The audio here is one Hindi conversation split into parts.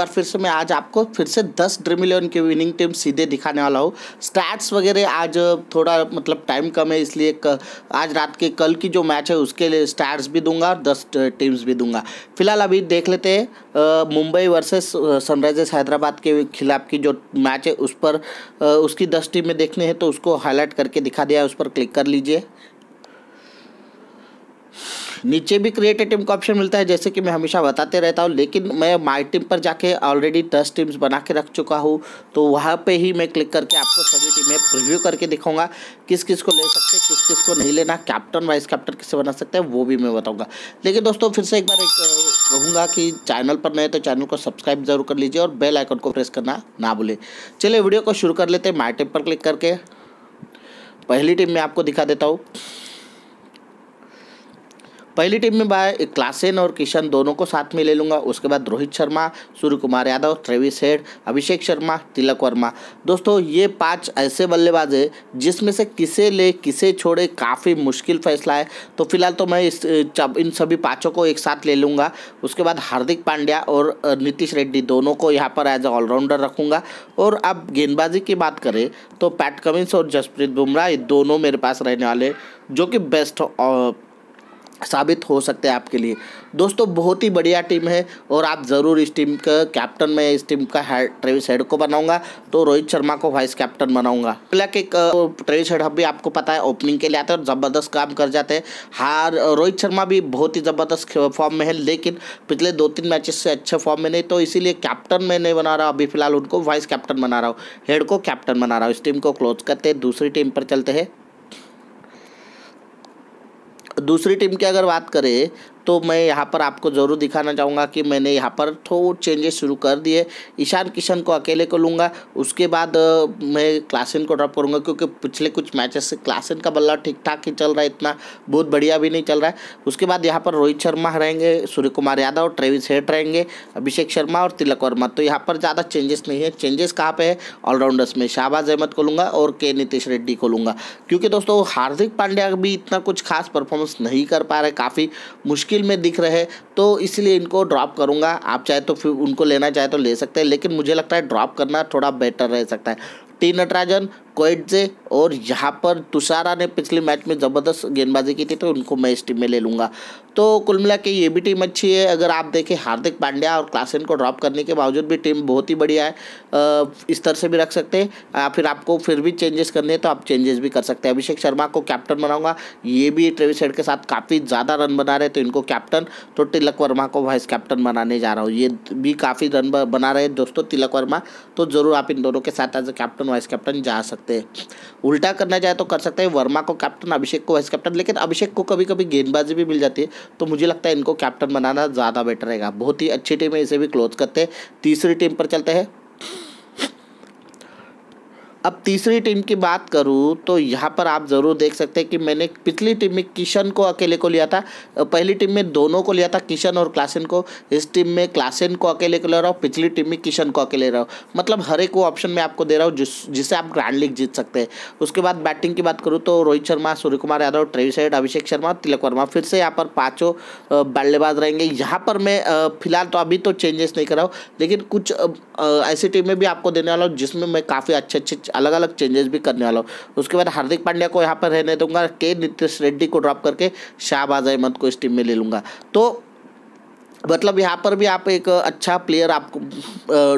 बार फिर से मैं आज आपको फिर से दस ड्रीम इलेवन की विनिंग टीम सीधे दिखाने वाला हूँ स्टैट्स वगैरह आज थोड़ा मतलब टाइम कम है इसलिए क, आज रात के कल की जो मैच है उसके लिए स्टैट्स भी दूंगा और दस टीम्स भी दूंगा फिलहाल अभी देख लेते हैं मुंबई वर्सेस सनराइजर्स हैदराबाद के खिलाफ की जो मैच है उस पर आ, उसकी दस टीमें देखनी है तो उसको हाईलाइट करके दिखा दिया उस पर क्लिक कर लीजिए नीचे भी क्रिएट ए टीम का ऑप्शन मिलता है जैसे कि मैं हमेशा बताते रहता हूँ लेकिन मैं माई टीम पर जाके ऑलरेडी दस टीम्स बना के रख चुका हूँ तो वहाँ पर ही मैं क्लिक करके आपको सभी टीमें प्रिव्यू करके दिखाऊंगा किस किस को ले सकते हैं किस किस को नहीं लेना कैप्टन वाइस कैप्टन किससे बना सकते हैं वो भी मैं बताऊँगा लेकिन दोस्तों फिर से एक बार एक कहूँगा कि चैनल पर नए तो चैनल को सब्सक्राइब जरूर कर लीजिए और बेल आइकन को प्रेस करना ना भूलें चलिए वीडियो को शुरू कर लेते हैं माई टीम पर क्लिक करके पहली टीम में आपको दिखा देता हूँ पहली टीम में भाई क्लासेन और किशन दोनों को साथ में ले लूँगा उसके बाद रोहित शर्मा सूर्य कुमार यादव ट्रेविस हेड अभिषेक शर्मा तिलक वर्मा दोस्तों ये पाँच ऐसे बल्लेबाज है जिसमें से किसे ले किसे छोड़े काफ़ी मुश्किल फैसला है तो फिलहाल तो मैं इस इन सभी पाँचों को एक साथ ले लूँगा उसके बाद हार्दिक पांड्या और नीतीश रेड्डी दोनों को यहाँ पर एज ए ऑलराउंडर रखूँगा और अब गेंदबाजी की बात करें तो पैट कमिंस और जसप्रीत बुमराह ये दोनों मेरे पास रहने वाले जो कि बेस्ट साबित हो सकते हैं आपके लिए दोस्तों बहुत ही बढ़िया टीम है और आप ज़रूर इस टीम का कैप्टन में इस टीम का हेड ट्रेविस हेड को बनाऊंगा तो रोहित शर्मा को वाइस कैप्टन बनाऊंगा प्लक एक ट्रेविस हेड भी आपको पता है ओपनिंग के लिए आते हैं और ज़बरदस्त काम कर जाते हैं हार रोहित शर्मा भी बहुत ही ज़बरदस्त फॉर्म में है लेकिन पिछले दो तीन मैचेस से अच्छे फॉर्म में नहीं तो इसीलिए कैप्टन में नहीं बना रहा अभी फिलहाल उनको वाइस कैप्टन बना रहा हूँ हेड को कैप्टन बना रहा हूँ इस टीम को क्लोज करते दूसरी टीम पर चलते हैं दूसरी टीम की अगर बात करें तो मैं यहाँ पर आपको ज़रूर दिखाना चाहूँगा कि मैंने यहाँ पर थोड़े चेंजेस शुरू कर दिए ईशान किशन को अकेले को लूँगा उसके बाद मैं क्लासिन को ड्रॉप करूँगा क्योंकि पिछले कुछ मैचेस से क्लासिन का बल्ला ठीक ठाक ही चल रहा है इतना बहुत बढ़िया भी नहीं चल रहा है उसके बाद यहाँ पर रोहित शर्मा रहेंगे सूर्य कुमार यादव ट्रेविस हेड रहेंगे अभिषेक शर्मा और तिलक वर्मा तो यहाँ पर ज़्यादा चेंजेस नहीं है चेंजेस कहाँ पर है ऑलराउंडर्स में शाहबाज अहमद को लूँगा और के नीतीश रेड्डी को लूँगा क्योंकि दोस्तों हार्दिक पांड्या भी इतना कुछ खास परफॉर्मेंस नहीं कर पा रहे काफ़ी मुश्किल मुश्किल में दिख रहे तो इसलिए इनको ड्रॉप करूँगा आप चाहे तो फिर उनको लेना चाहे तो ले सकते हैं लेकिन मुझे लगता है ड्रॉप करना थोड़ा बेटर रह सकता है टी नटराजन कोइटजे और यहाँ पर तुषारा ने पिछले मैच में ज़बरदस्त गेंदबाजी की थी तो उनको मैं इस टीम में ले लूँगा तो कुल मिला के ये भी टीम अच्छी है अगर आप देखें हार्दिक पांड्या और क्लासेन को ड्रॉप करने के बावजूद भी टीम बहुत ही बढ़िया है इस तरह से भी रख सकते हैं या फिर आपको फिर भी चेंजेस करने हैं तो आप चेंजेस भी कर सकते हैं अभिषेक शर्मा को कैप्टन बनाऊंगा ये भी ट्रेविस हेड के साथ काफ़ी ज़्यादा रन बना रहे तो इनको कैप्टन तो तिलक वर्मा को वाइस कैप्टन बनाने जा रहा हूँ ये भी काफ़ी रन बना रहे हैं दोस्तों तिलक वर्मा तो ज़रूर आप इन दोनों के साथ as a captain vice captain जा सकते सकते उल्टा करना चाहे तो कर सकते हैं वर्मा को कैप्टन अभिषेक को वाइस कैप्टन लेकिन अभिषेक को कभी कभी गेंदबाजी भी मिल जाती है तो मुझे लगता है इनको कैप्टन बनाना ज़्यादा बेटर रहेगा बहुत ही अच्छी टीम है इसे भी क्लोज करते हैं तीसरी टीम पर चलते हैं अब तीसरी टीम की बात करूँ तो यहाँ पर आप ज़रूर देख सकते हैं कि मैंने पिछली टीम में किशन को अकेले को लिया था पहली टीम में दोनों को लिया था किशन और क्लासेन को इस टीम में क्लासेन को अकेले को ले रहा हूँ पिछली टीम में किशन को अकेले रहा हूँ मतलब हर एक वो ऑप्शन में आपको दे रहा हूँ जिस जिससे आप ग्रैंड लीग जीत सकते हैं उसके बाद बैटिंग की बात करूँ तो रोहित शर्मा सूर्य कुमार यादव ट्रेविस हेड अभिषेक शर्मा तिलक वर्मा फिर से यहाँ पर पाँचों बल्लेबाज रहेंगे यहाँ पर मैं फिलहाल तो अभी तो चेंजेस नहीं कर रहा हूँ लेकिन कुछ ऐसी टीमें भी आपको देने वाला हूँ जिसमें मैं काफ़ी अच्छे अच्छे अलग अलग चेंजेस भी करने वाला हूँ उसके बाद हार्दिक पांड्या को यहाँ पर रहने दूंगा के नितेश रेड्डी को ड्रॉप करके शाहबाज अहमद को इस टीम में ले लूँगा तो मतलब यहाँ पर भी आप एक अच्छा प्लेयर आपको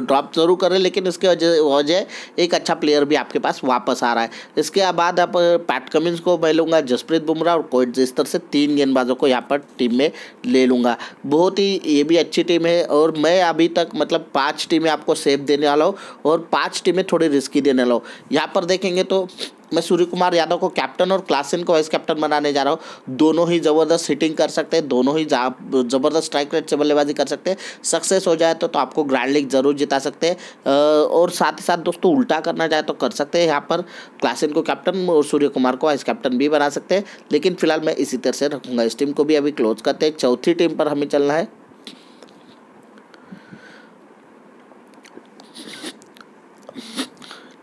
ड्रॉप ज़रूर करें लेकिन इसके वजह एक अच्छा प्लेयर भी आपके पास वापस आ रहा है इसके बाद आप पैट कमिंस को मैं लूँगा जसप्रीत बुमराह और कोइट जिस्तर से तीन गेंदबाजों को यहाँ पर टीम में ले लूँगा बहुत ही ये भी अच्छी टीम है और मैं अभी तक मतलब पाँच टीमें आपको सेफ देने वाला हूँ और पाँच टीमें थोड़ी रिस्की देने वाला हूँ यहाँ पर देखेंगे तो मैं सूर्य कुमार यादव को कैप्टन और क्लासिन को वाइस कैप्टन बनाने जा रहा हूँ दोनों ही ज़बरदस्त हिटिंग कर सकते हैं दोनों ही ज़बरदस्त स्ट्राइक रेट से बल्लेबाजी कर सकते हैं सक्सेस हो जाए तो, तो आपको ग्रैंड लीग जरूर जिता सकते हैं और साथ ही साथ दोस्तों उल्टा करना चाहे तो कर सकते हैं यहाँ पर क्लासिन को कैप्टन और सूर्य कुमार को वाइस कैप्टन भी बना सकते हैं लेकिन फिलहाल मैं इसी तरह से रखूँगा इस टीम को भी अभी क्लोज करते हैं चौथी टीम पर हमें चलना है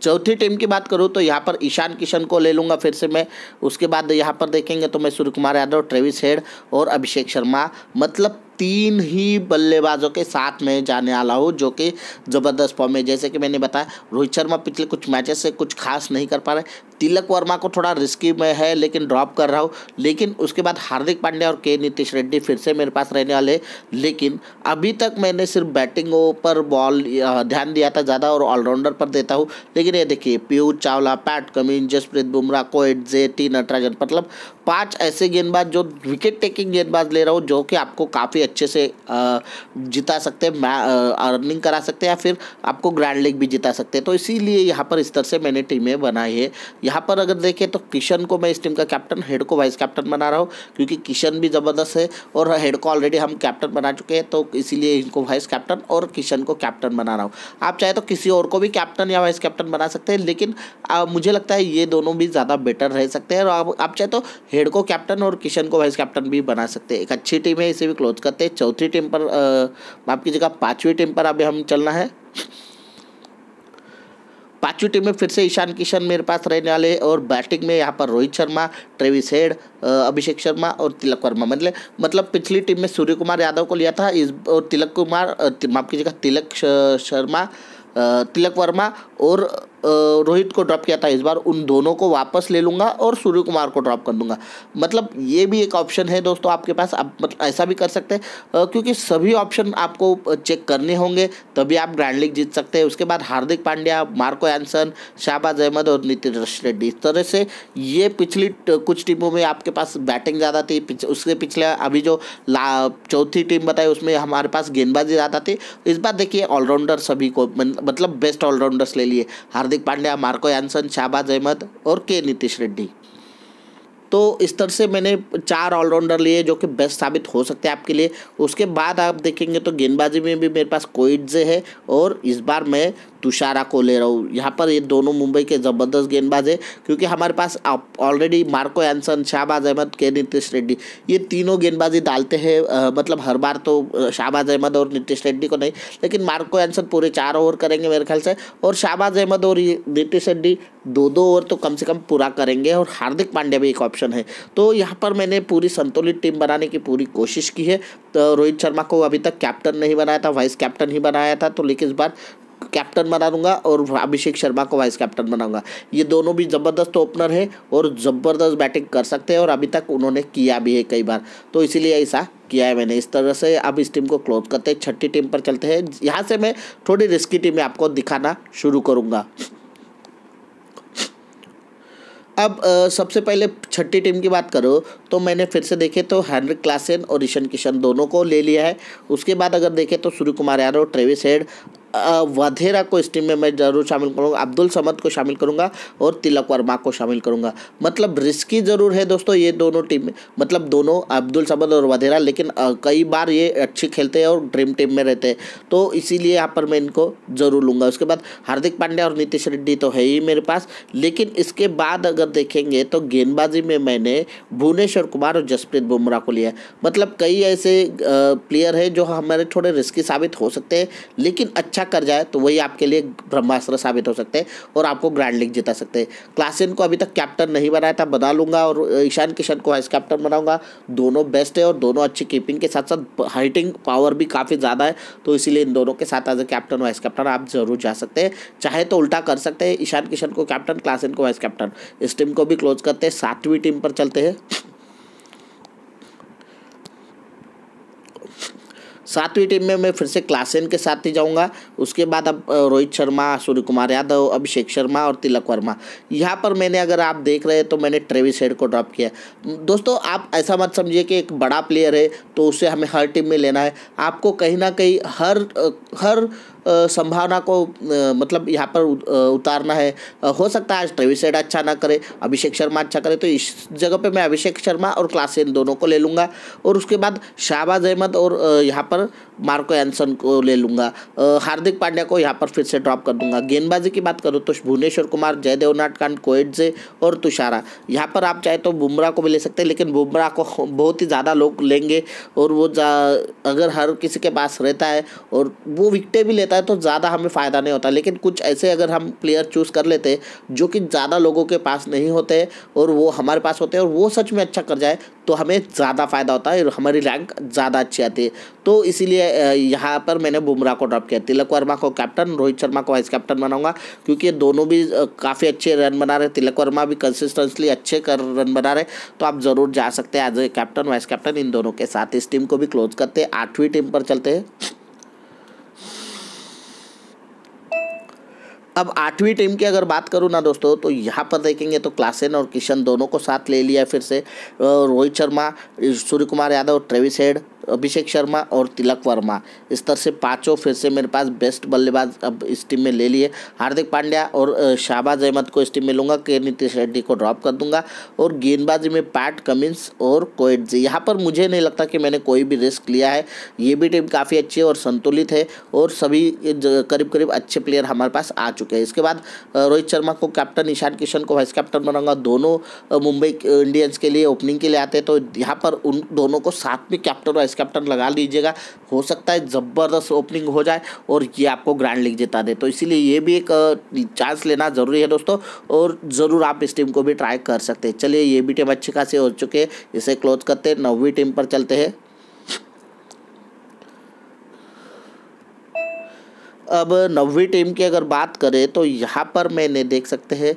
चौथी टीम की बात करूँ तो यहाँ पर ईशान किशन को ले लूँगा फिर से मैं उसके बाद यहाँ पर देखेंगे तो मैं सूर्य कुमार यादव ट्रेविस हेड और अभिषेक शर्मा मतलब तीन ही बल्लेबाजों के साथ में जाने वाला हूँ जो कि ज़बरदस्त फॉर्म है जैसे कि मैंने बताया रोहित शर्मा पिछले कुछ मैचेस से कुछ खास नहीं कर पा रहे तिलक वर्मा को थोड़ा रिस्की में है लेकिन ड्रॉप कर रहा हूँ लेकिन उसके बाद हार्दिक पांड्या और के नीतीश रेड्डी फिर से मेरे पास रहने वाले लेकिन अभी तक मैंने सिर्फ बैटिंग पर बॉल ध्यान दिया था ज़्यादा और ऑलराउंडर पर देता हूँ लेकिन ये देखिए Piyush Chawla Pat Cummins Jasprit Bumrah Coetzee T Natarajan मतलब पांच ऐसे गेंदबाज जो विकेट टेकिंग गेंदबाज ले रहा हूँ जो कि आपको काफ़ी अच्छे से जिता सकते हैं अर्निंग करा सकते हैं या फिर आपको ग्रैंड लीग भी जिता सकते हैं तो इसीलिए यहाँ पर इस तरह से मैंने टीमें बनाई है यहाँ पर अगर देखें तो किशन को मैं इस टीम का कैप्टन हेड को वाइस कैप्टन बना रहा हूँ क्योंकि किशन भी ज़बरदस्त है और हेड को ऑलरेडी हम कैप्टन बना चुके हैं तो इसीलिए इनको वाइस कैप्टन और किशन को कैप्टन बना रहा हूँ आप चाहे तो किसी और को भी कैप्टन या वाइस कैप्टन बना सकते हैं लेकिन आ, मुझे लगता है ये दोनों भी ज़्यादा बेटर रह सकते हैं और आप, आप चाहे तो हेड को कैप्टन और किशन को वाइस कैप्टन भी बना सकते हैं एक अच्छी टीम है इसे भी क्लोज करते हैं चौथी टीम पर आपकी जगह पाँचवीं टीम पर अभी हम चलना है पांचवी टीम में फिर से ईशान किशन मेरे पास रहने वाले हैं और बैटिंग में यहाँ पर रोहित शर्मा ट्रेविस हेड अभिषेक शर्मा और तिलक वर्मा मतलब मतलब पिछली टीम में सूर्य कुमार यादव को लिया था इस और तिलक कुमार माफ कीजिएगा तिलक शर्मा तिलक वर्मा और रोहित को ड्रॉप किया था इस बार उन दोनों को वापस ले लूँगा और सूर्य कुमार को ड्रॉप कर दूंगा मतलब ये भी एक ऑप्शन है दोस्तों आपके पास आप मतलब ऐसा भी कर सकते हैं क्योंकि सभी ऑप्शन आपको चेक करने होंगे तभी आप ग्रैंड लीग जीत सकते हैं उसके बाद हार्दिक पांड्या मार्को एनसन शाहबाज अहमद और नितिन रेड्डी इस तरह से ये पिछली कुछ टीमों में आपके पास बैटिंग ज़्यादा थी पिछ, उसके पिछले अभी जो चौथी टीम बताई उसमें हमारे पास गेंदबाजी ज़्यादा थी इस बार देखिए ऑलराउंडर सभी को मतलब बेस्ट ऑलराउंडर्स ले लिए हार्दिक पांड्या मार्को यानसन शाहबाज अहमद और के नीतीश रेड्डी तो इस तरह से मैंने चार ऑलराउंडर लिए जो कि बेस्ट साबित हो सकते हैं आपके लिए उसके बाद आप देखेंगे तो गेंदबाजी में भी मेरे पास कोइडजे है और इस बार मैं तुषारा को ले रहा हूँ यहाँ पर ये दोनों मुंबई के ज़बरदस्त गेंदबाज है क्योंकि हमारे पास already Marco Jansen Shahbaz Ahmed के नितेश रेड्डी ये तीनों गेंदबाजी डालते हैं मतलब हर बार तो शाहबाज अहमद और नितेश रेड्डी को नहीं लेकिन मार्को एंसन पूरे चार ओवर करेंगे मेरे ख्याल से और शाहबाज अहमद और नितेश रेड्डी दो दो ओवर तो कम से कम पूरा करेंगे और हार्दिक पांड्या भी एक ऑप्शन है तो यहाँ पर मैंने पूरी संतुलित टीम बनाने की पूरी कोशिश की है तो रोहित शर्मा को अभी तक कैप्टन नहीं बनाया था वाइस कैप्टन ही बनाया था तो लेकिन इस बार कैप्टन बना दूंगा और अभिषेक शर्मा को वाइस कैप्टन बनाऊंगा ये दोनों भी ज़बरदस्त ओपनर है और ज़बरदस्त बैटिंग कर सकते हैं और अभी तक उन्होंने किया भी है कई बार तो इसीलिए ऐसा किया है मैंने इस तरह से अब इस टीम को क्लोज करते हैं छठी टीम पर चलते हैं यहाँ से मैं थोड़ी रिस्की टीमें आपको दिखाना शुरू करूँगा अब सबसे पहले छठी टीम की बात करो तो मैंने फिर से देखे तो हैनरी क्लासेन और ईशन किशन दोनों को ले लिया है उसके बाद अगर देखें तो सूर्य कुमार यादव ट्रेविस हेड वधेरा को इस टीम में मैं ज़रूर शामिल करूँगा अब्दुल समद को शामिल करूँगा और तिलक वर्मा को शामिल करूँगा मतलब रिस्की ज़रूर है दोस्तों ये दोनों टीम मतलब दोनों अब्दुल समद और वधेरा लेकिन कई बार ये अच्छी खेलते हैं और ड्रीम टीम में रहते हैं तो इसीलिए यहाँ पर मैं इनको ज़रूर लूँगा उसके बाद हार्दिक पांड्या और नीतीश रेड्डी तो है ही मेरे पास लेकिन इसके बाद अगर देखेंगे तो गेंदबाजी में मैंने भुवनेश्वर कुमार और जसप्रीत बुमराह को लिया मतलब कई ऐसे प्लेयर हैं जो हमारे थोड़े रिस्की साबित हो सकते हैं लेकिन अच्छा अच्छा कर जाए तो वही आपके लिए ब्रह्मास्त्र साबित हो सकते हैं और आपको ग्रैंड लीग जिता सकते हैं क्लासिन को अभी तक कैप्टन नहीं बनाया था बना लूँगा और ईशान किशन को वाइस कैप्टन बनाऊँगा दोनों बेस्ट है और दोनों अच्छी कीपिंग के साथ साथ हाइटिंग पावर भी काफ़ी ज़्यादा है तो इसीलिए इन दोनों के साथ as a captain vice captain आप ज़रूर जा सकते हैं चाहे तो उल्टा कर सकते हैं ईशान किशन को कैप्टन क्लासिन को वाइस कैप्टन इस टीम को भी क्लोज करते हैं सातवीं टीम पर चलते हैं सातवीं टीम में मैं फिर से क्लासेन के साथ ही जाऊँगा उसके बाद अब रोहित शर्मा सूर्य कुमार यादव अभिषेक शर्मा और तिलक वर्मा यहाँ पर मैंने अगर आप देख रहे हैं तो मैंने ट्रेविस हेड को ड्रॉप किया दोस्तों आप ऐसा मत समझिए कि एक बड़ा प्लेयर है तो उसे हमें हर टीम में लेना है आपको कहीं ना कहीं हर हर संभावना को मतलब यहाँ पर उतारना है हो सकता है आज ट्रेविस हेड अच्छा ना करे अभिषेक शर्मा अच्छा करे तो इस जगह पे मैं अभिषेक शर्मा और क्लासेन दोनों को ले लूँगा और उसके बाद शाहबाज अहमद और यहाँ पर मार्को एनसन को ले लूँगा हार्दिक पांड्या को यहाँ पर फिर से ड्रॉप कर दूंगा गेंदबाजी की बात करूँ तो भुवनेश्वर कुमार जयदेव नाटकांड कोएडजे और तुषारा यहाँ पर आप चाहे तो बुमराह को भी ले सकते हैं लेकिन बुमराह को बहुत ही ज़्यादा लोग लेंगे और वो अगर हर किसी के पास रहता है और वो विकटें भी लेता है तो ज़्यादा हमें फ़ायदा नहीं होता लेकिन कुछ ऐसे अगर हम प्लेयर चूज़ कर लेते जो कि ज़्यादा लोगों के पास नहीं होते और वो हमारे पास होते हैं और वो सच में अच्छा कर जाए तो हमें ज़्यादा फ़ायदा होता है और हमारी रैंक ज़्यादा अच्छी आती है तो इसीलिए यहाँ पर मैंने बुमराह को ड्रॉप किया तिलक वर्मा को कैप्टन रोहित शर्मा को वाइस कैप्टन बनाऊंगा क्योंकि दोनों भी काफ़ी अच्छे रन बना रहे तिलक वर्मा भी कंसिस्टेंसली अच्छे कर रन बना रहे तो आप ज़रूर जा सकते हैं as a captain vice captain इन दोनों के साथ इस टीम को भी क्लोज करते हैं आठवीं टीम पर चलते हैं अब आठवीं टीम की अगर बात करूँ ना दोस्तों तो यहाँ पर देखेंगे तो क्लासेन और किशन दोनों को साथ ले लिया फिर से रोहित शर्मा सूर्य कुमार यादव ट्रेविस हेड अभिषेक शर्मा और तिलक वर्मा इस तरह से पाँचों फिर से मेरे पास बेस्ट बल्लेबाज अब इस टीम में ले लिए हार्दिक पांड्या और शाहबाज अहमद को इस टीम में लूँगा के नीतीश रेड्डी को ड्रॉप कर दूंगा और गेंदबाजी में पैट कमिंस और जी यहाँ पर मुझे नहीं लगता कि मैंने कोई भी रिस्क लिया है ये भी टीम काफ़ी अच्छी और संतुलित है और सभी करीब करीब अच्छे प्लेयर हमारे पास आ चुके हैं इसके बाद रोहित शर्मा को कैप्टन ईशान किशन को वाइस कैप्टन बनाऊंगा दोनों मुंबई इंडियंस के लिए ओपनिंग के लिए आते हैं तो यहाँ पर उन दोनों को साथ में कैप्टन वाइस कैप्टन लगा लीजिएगा हो सकता है ज़बरदस्त ओपनिंग हो जाए और ये आपको ग्रैंड लीग जिता दे तो इसीलिए ये भी एक चांस लेना ज़रूरी है दोस्तों और ज़रूर आप इस टीम को भी ट्राई कर सकते हैं चलिए ये भी टीम अच्छी खासी हो चुके है इसे क्लोज करते हैं नौवीं टीम पर चलते हैं अब नवी टीम की अगर बात करें तो यहाँ पर मैंने देख सकते हैं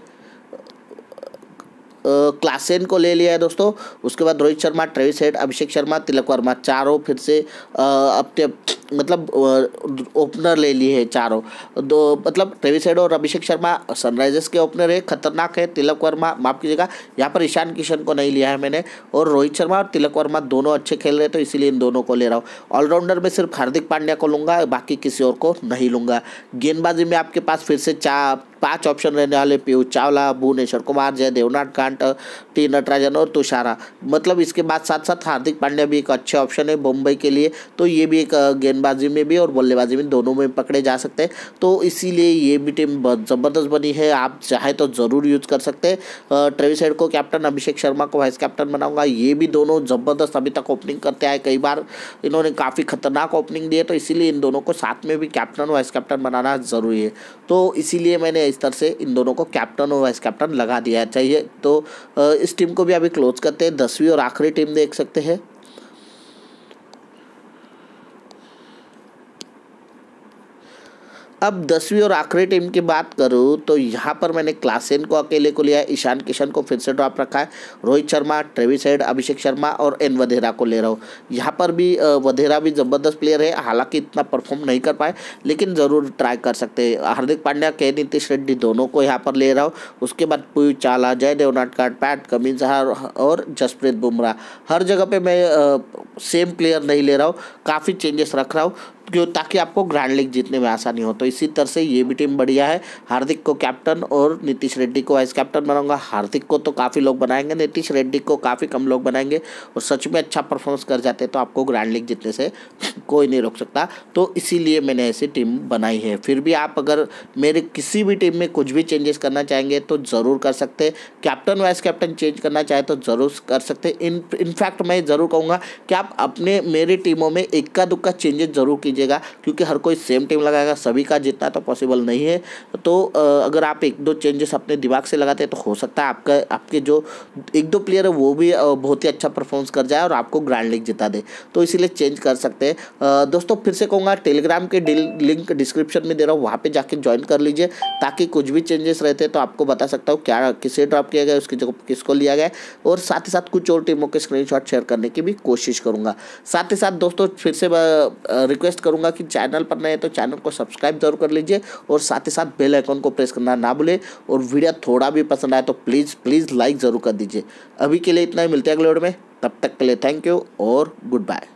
क्लासेन को ले लिया है दोस्तों उसके बाद रोहित शर्मा ट्रेविस हेड अभिषेक शर्मा तिलक वर्मा चारों फिर से अपने मतलब ओपनर ले लिए हैं चारों दो मतलब ट्रेविस हेड और अभिषेक शर्मा सनराइजर्स के ओपनर है खतरनाक है तिलक वर्मा माफ कीजिएगा यहाँ पर ईशान किशन को नहीं लिया है मैंने और रोहित शर्मा और तिलक वर्मा दोनों अच्छे खेल रहे तो इसीलिए इन दोनों को ले रहा हूँ ऑलराउंडर में सिर्फ हार्दिक पांड्या को लूँगा बाकी किसी और को नहीं लूँगा गेंदबाजी में आपके पास फिर से चार पांच ऑप्शन रहने वाले पीयूष चावला भुवनेश्वर कुमार जय देवनाथ कांट टी नटराजन और तुषारा मतलब इसके बाद साथ साथ हार्दिक पांड्या भी एक अच्छे ऑप्शन है मुंबई के लिए तो ये भी एक गेंदबाजी में भी और बल्लेबाजी में दोनों में पकड़े जा सकते हैं तो इसीलिए ये भी टीम ज़बरदस्त बनी है आप चाहे तो ज़रूर यूज कर सकते हैं ट्रेविस हेड को कैप्टन अभिषेक शर्मा को वाइस कैप्टन बनाऊंगा ये भी दोनों ज़बरदस्त अभी तक ओपनिंग करते आए कई बार इन्होंने काफ़ी खतरनाक ओपनिंग दी है तो इसीलिए इन दोनों को साथ में भी कैप्टन वाइस कैप्टन बनाना ज़रूरी है तो इसीलिए मैंने तरह से इन दोनों को कैप्टन और वाइस कैप्टन लगा दिया चाहिए तो इस टीम को भी अभी क्लोज करते हैं दसवीं और आखिरी टीम देख सकते हैं अब दसवीं और आखिरी टीम की बात करूँ तो यहाँ पर मैंने क्लासेन को अकेले को लिया है ईशान किशन को फिर से ड्रॉप रखा है रोहित शर्मा ट्रेविस हेड अभिषेक शर्मा और एन वधेरा को ले रहा हूँ यहाँ पर भी वधेरा भी ज़बरदस्त प्लेयर है हालांकि इतना परफॉर्म नहीं कर पाए लेकिन ज़रूर ट्राई कर सकते हैं हार्दिक पांड्या के नीतीश रेड्डी दोनों को यहाँ पर ले रहा हूँ उसके बाद पुयू चाला जय देवनाटकाट पैट कमी जहार और जसप्रीत बुमराह हर जगह पर मैं सेम प्लेयर नहीं ले रहा हूँ काफ़ी चेंजेस रख रहा हूँ जो ताकि आपको ग्रैंड लीग जीतने में आसानी हो तो इसी तरह से ये भी टीम बढ़िया है हार्दिक को कैप्टन और नीतीश रेड्डी को वाइस कैप्टन बनाऊंगा हार्दिक को तो काफ़ी लोग बनाएंगे नीतीश रेड्डी को काफ़ी कम लोग बनाएंगे और सच में अच्छा परफॉर्मेंस कर जाते तो आपको ग्रैंड लीग जीतने से कोई नहीं रोक सकता तो इसीलिए मैंने ऐसी टीम बनाई है फिर भी आप अगर मेरे किसी भी टीम में कुछ भी चेंजेस करना चाहेंगे तो ज़रूर कर सकते कैप्टन वाइस कैप्टन चेंज करना चाहे तो ज़रूर कर सकते इन इनफैक्ट मैं ज़रूर कहूँगा कि आप अपने मेरी टीमों में इक्का दुक्का चेंजेस ज़रूर कीजिए कीजिएगा क्योंकि हर कोई सेम टीम लगाएगा सभी का जितना तो पॉसिबल नहीं है तो अगर आप एक दो चेंजेस अपने दिमाग से लगाते हैं तो हो सकता है आपका आपके जो एक दो प्लेयर है वो भी बहुत ही अच्छा परफॉर्मेंस कर जाए और आपको ग्रैंड लीग जिता दे तो इसीलिए चेंज कर सकते हैं दोस्तों फिर से कहूँगा टेलीग्राम के लिंक डिस्क्रिप्शन में दे रहा हूँ वहाँ पर जाके ज्वाइन कर लीजिए ताकि कुछ भी चेंजेस रहते तो आपको बता सकता हूँ क्या किसे ड्रॉप किया गया उसकी जगह किसको लिया गया और साथ ही साथ कुछ और टीमों के स्क्रीन शेयर करने की भी कोशिश करूँगा साथ ही साथ दोस्तों फिर से रिक्वेस्ट करूँगा कि चैनल पर नए तो चैनल को सब्सक्राइब जरूर कर लीजिए और साथ ही साथ बेल आइकॉन को प्रेस करना ना भूले और वीडियो थोड़ा भी पसंद आए तो प्लीज़ प्लीज़ लाइक ज़रूर कर दीजिए अभी के लिए इतना ही मिलते हैं अगले वीडियो में तब तक के लिए थैंक यू और गुड बाय